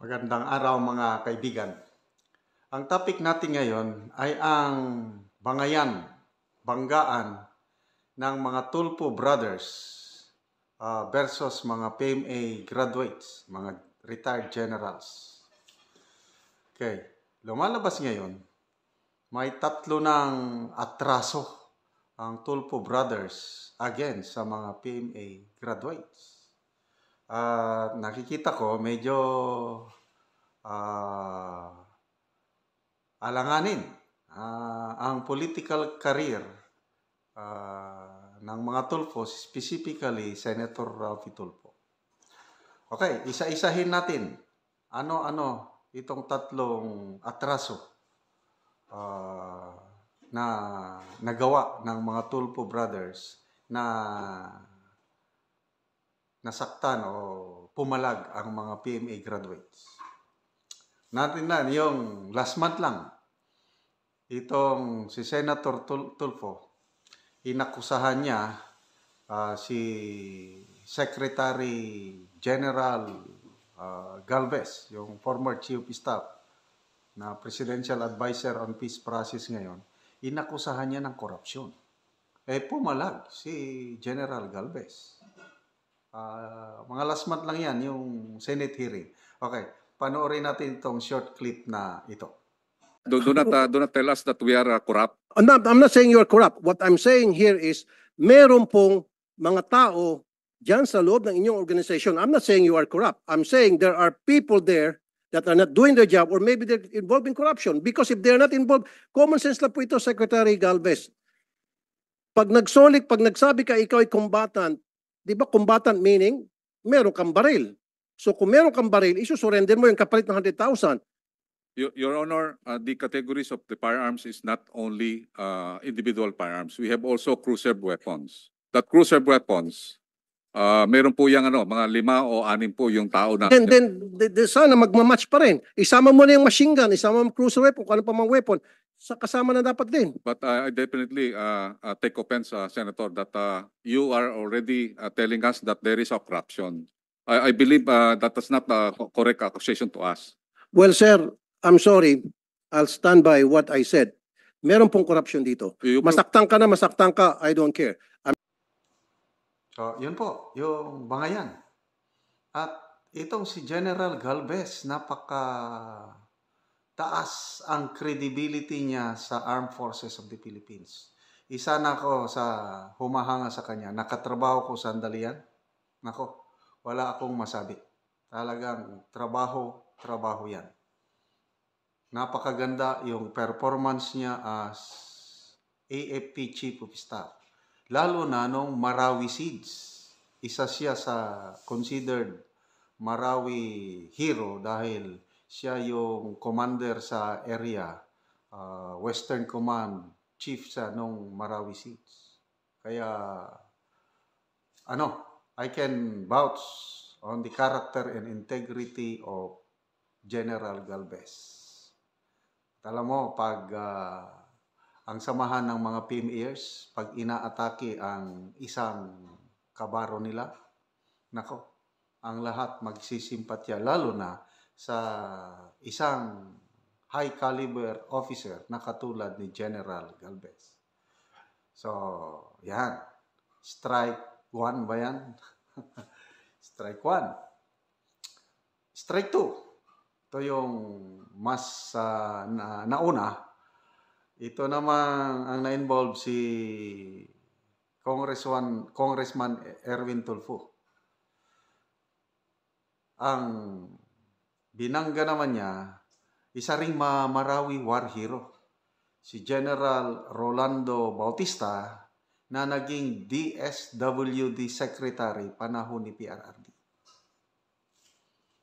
Magandang araw mga kaibigan. Ang topic natin ngayon ay ang bangayan, banggaan ng mga Tulpo Brothers uh, versus mga PMA graduates, mga retired generals. Okay, lumalabas ngayon, may tatlo ng atraso ang Tulpo Brothers again sa mga PMA graduates uh, nakikita ko medyo uh, alanganin uh, ang political career uh, ng mga Tulfo, specifically Senator Ralphie Tulfo. Okay, isa-isahin natin ano-ano itong tatlong atraso uh, na nagawa ng mga Tulfo Brothers na nasaktan o pumalag ang mga PMA graduates. Natin na yung last month lang, itong si Senator Tulfo, inakusahan niya uh, si Secretary General uh, Galvez, yung former Chief of Staff na Presidential Advisor on Peace Process ngayon, inakusahan niya ng korupsyon. Eh pumalag si General Galvez. Uh, mga last month lang yan, yung Senate hearing. Okay, panoorin natin itong short clip na ito. Do, do, not, uh, do not tell us that we are uh, corrupt. I'm not, I'm not saying you are corrupt. What I'm saying here is, meron pong mga tao dyan sa loob ng inyong organization. I'm not saying you are corrupt. I'm saying there are people there that are not doing their job or maybe they're involved in corruption. Because if they're not involved, common sense lang po ito, Secretary Galvez. Pag nagsolik, pag nagsabi ka, ikaw ay combatant, Di ba combatant meaning, meron kang baril. So kung meron kang baril, isusurrender mo yung kapalit ng 100,000. Your, Your Honor, uh, the categories of the firearms is not only uh, individual firearms. We have also cruiser weapons. That cruiser weapons Ah, meron po yung ano, mga lima o anim po yung tao na And then, the, th- sana magmamatch pa rin. Isama mo na yung machine gun, isama mo cruiser weapon, kung ano pa mang weapon, sa kasama na dapat din. But I ah, I definitely uh, uh, take offense, uh, Senator, that uh, you are already uh, telling us that there is a corruption. I, I believe uh, that is not a correct accusation to us. Well, sir, I'm sorry. I'll stand by what I said. Meron pong corruption dito. You- you- Masaktan ka na, masaktan ka, I don't care. So, yun po, yung bangayan. At itong si General Galvez, napaka taas ang credibility niya sa Armed Forces of the Philippines. Isa na ako sa humahanga sa kanya. Nakatrabaho ko sandalian. Nako, wala akong masabi. Talagang trabaho, trabaho yan. Napakaganda yung performance niya as AFP Chief of Staff. Lalo na nung Marawi Seeds. Isa siya sa considered Marawi hero dahil siya yung commander sa area, uh, Western Command chief sa nung Marawi Seeds. Kaya, ano, I can vouch on the character and integrity of General Galvez. Alam pag uh, ang samahan ng mga PMEers pag inaatake ang isang kabaro nila, nako, ang lahat magsisimpatya, lalo na sa isang high caliber officer na katulad ni General Galvez. So, yan. Strike 1 ba yan? Strike 1. Strike 2. Ito yung mas uh, na, nauna ito naman ang na-involve si Congressman, Congressman Erwin Tulfo. Ang binangga naman niya, isa ring Marawi war hero, si General Rolando Bautista na naging DSWD Secretary panahon ni PRRD.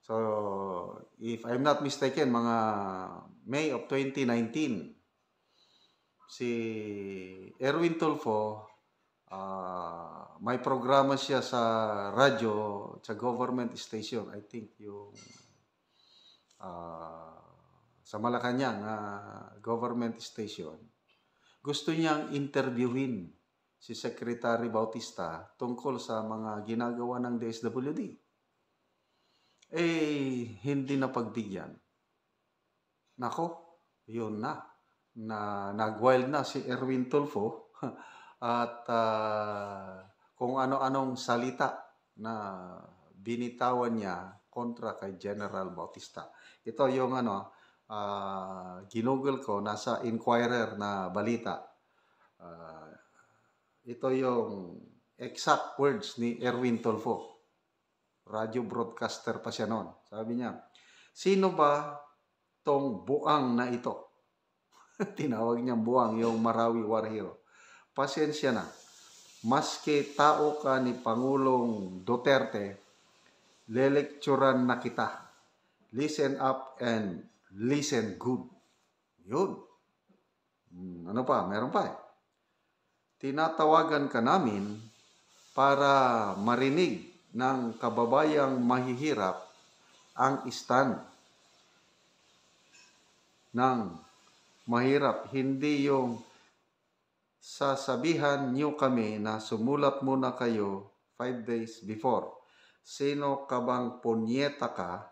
So, if I'm not mistaken, mga May of 2019, si Erwin Tulfo, uh, may programa siya sa radyo, sa government station, I think yung uh, sa Malacanang uh, government station. Gusto niyang interviewin si Secretary Bautista tungkol sa mga ginagawa ng DSWD. Eh, hindi na pagbigyan. Nako, yun na na nag-wild na si Erwin Tulfo at uh, kung ano-anong salita na binitawan niya kontra kay General Bautista. Ito yung ano, uh, ginugol ko, nasa Inquirer na balita. Uh, ito yung exact words ni Erwin Tolfo. Radio broadcaster pa siya noon. Sabi niya, sino ba tong buang na ito? Tinawag niyang buwang yung Marawi war hero. Pasensya na. Maski tao ka ni Pangulong Duterte, lelekturan na kita. Listen up and listen good. Yun. Hmm, ano pa? Meron pa eh. Tinatawagan ka namin para marinig ng kababayang mahihirap ang stand ng mahirap. Hindi yung sasabihan nyo kami na sumulat muna kayo 5 days before. Sino ka bang punyeta ka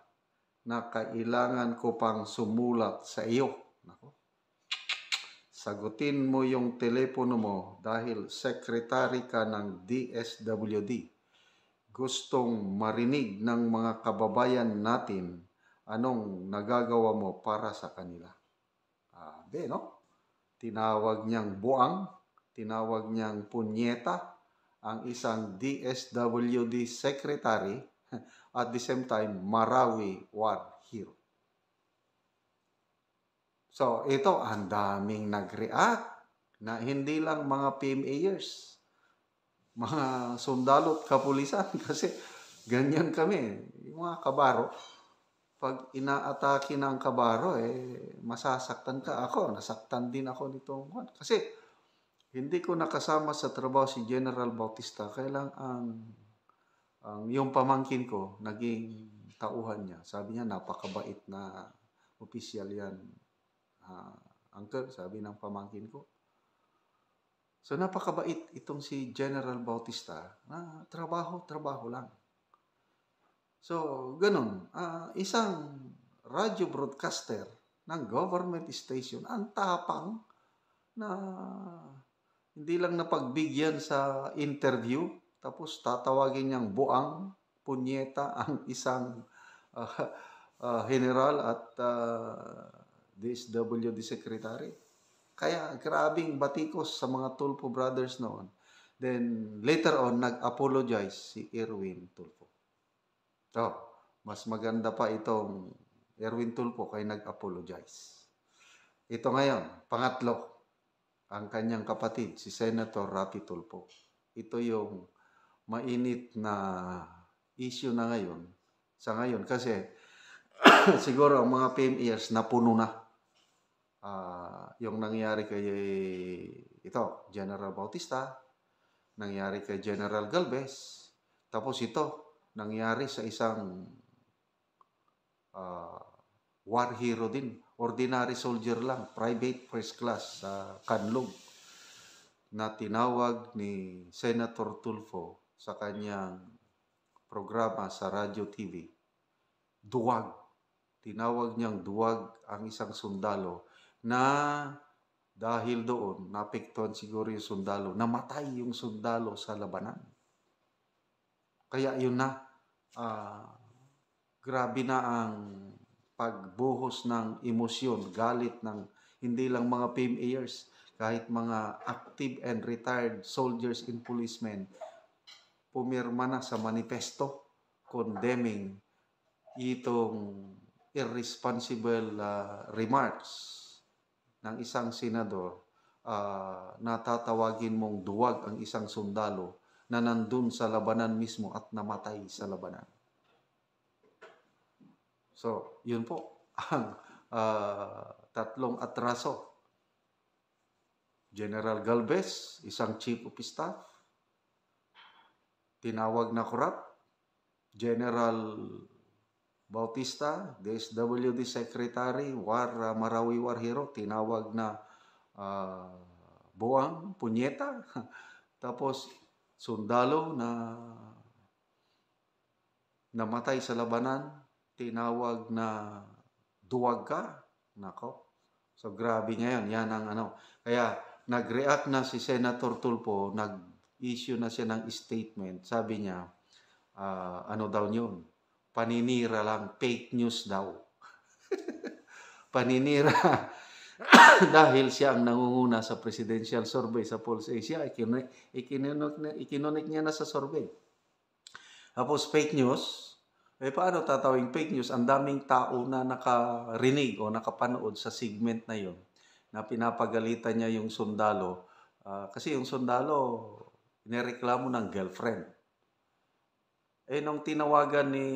na kailangan ko pang sumulat sa iyo? Nako. Sagutin mo yung telepono mo dahil sekretary ka ng DSWD. Gustong marinig ng mga kababayan natin anong nagagawa mo para sa kanila. Ah, di, no? Tinawag niyang buang, tinawag niyang punyeta ang isang DSWD secretary at the same time Marawi war hero. So, ito ang daming nag-react na hindi lang mga PMAers, mga sundalo at kapulisan kasi ganyan kami, yung mga kabaro pag inaatake ng kabaro, eh, masasaktan ka ako. Nasaktan din ako nitong one. Kasi, hindi ko nakasama sa trabaho si General Bautista. Kailang ang, ang yung pamangkin ko, naging tauhan niya. Sabi niya, napakabait na official yan. Uh, uncle, sabi ng pamangkin ko. So, napakabait itong si General Bautista na trabaho, trabaho lang. So, ganun. Uh, isang radio broadcaster ng government station, ang tapang na hindi lang napagbigyan sa interview, tapos tatawagin niyang buang, punyeta ang isang uh, uh, general at uh, DSWD secretary. Kaya grabing batikos sa mga Tulfo brothers noon. Then later on, nag-apologize si Irwin Tulfo to mas maganda pa itong Erwin Tulfo kay nag-apologize. Ito ngayon, pangatlo, ang kanyang kapatid, si Senator Rapi Tulfo. Ito yung mainit na issue na ngayon, sa ngayon, kasi siguro ang mga PMEers napuno na uh, yung nangyari kay ito, General Bautista, nangyari kay General Galvez, tapos ito, nangyari sa isang uh, war hero din. Ordinary soldier lang, private first class sa uh, Kanlog na tinawag ni Senator Tulfo sa kanyang programa sa radio TV. Duwag. Tinawag niyang duwag ang isang sundalo na dahil doon, napiktuan siguro yung sundalo, namatay yung sundalo sa labanan. Kaya yun na, uh, grabe na ang pagbuhos ng emosyon, galit ng hindi lang mga PMAers, kahit mga active and retired soldiers and policemen, pumirma na sa manifesto condemning itong irresponsible uh, remarks ng isang senador uh, ah, na tatawagin mong duwag ang isang sundalo na nandun sa labanan mismo at namatay sa labanan. So, yun po ang uh, tatlong atraso. General Galvez, isang chief of staff, tinawag na corrupt. General Bautista, DSWD Secretary, War ah, Marawi War Hero, tinawag na uh, ah, buwang, punyeta. Tapos sundalo na namatay sa labanan, tinawag na duwag ka. Nako. So grabe ngayon, yan ang ano. Kaya nag-react na si Senator Tulfo, nag-issue na siya ng statement. Sabi niya, uh, ano daw yun? Paninira lang, fake news daw. Paninira. dahil siya ang nangunguna sa presidential survey sa Pulse Asia, ikinunik, ikinunik niya na sa survey. Tapos fake news, eh paano tatawing fake news? Ang daming tao na nakarinig o nakapanood sa segment na yon na pinapagalitan niya yung sundalo. Uh, kasi yung sundalo, inireklamo ng girlfriend. Eh nung tinawagan ni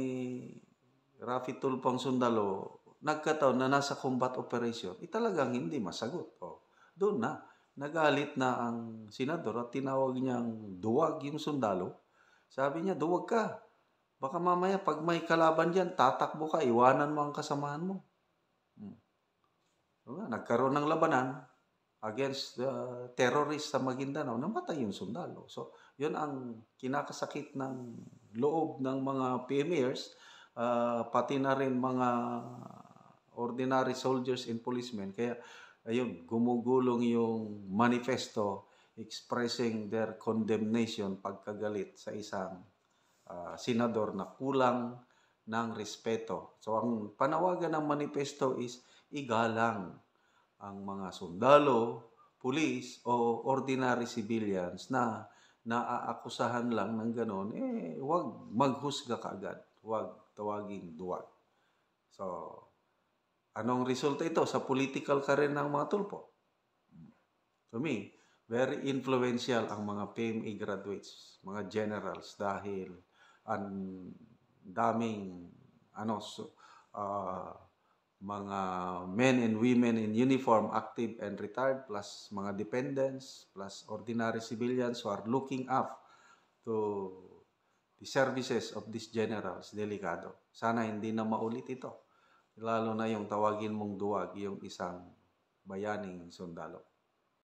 Rafi Tulpang Sundalo, nagkataon na nasa combat operation, eh, talagang hindi masagot. O, oh, doon na, nagalit na ang senador at tinawag niyang duwag yung sundalo. Sabi niya, duwag ka. Baka mamaya pag may kalaban dyan, tatakbo ka, iwanan mo ang kasamahan mo. Hmm. Diba? Nagkaroon ng labanan against the terrorist sa Maguindanao, namatay yung sundalo. So, yun ang kinakasakit ng loob ng mga PMEers, uh, ah, pati na rin mga ordinary soldiers and policemen. Kaya, ayun, gumugulong yung manifesto expressing their condemnation pagkagalit sa isang uh, senador na kulang ng respeto. So, ang panawagan ng manifesto is igalang ang mga sundalo, police, o ordinary civilians na naaakusahan lang ng ganon, eh, wag maghusga kaagad. Huwag tawaging duwag. So, Anong resulta ito sa political career ng mga tulpo? To me, very influential ang mga PMA graduates, mga generals dahil ang daming ano so, uh, mga men and women in uniform, active and retired, plus mga dependents, plus ordinary civilians who are looking up to the services of these generals, delikado. Sana hindi na maulit ito lalo na yung tawagin mong duwag yung isang bayaning sundalo.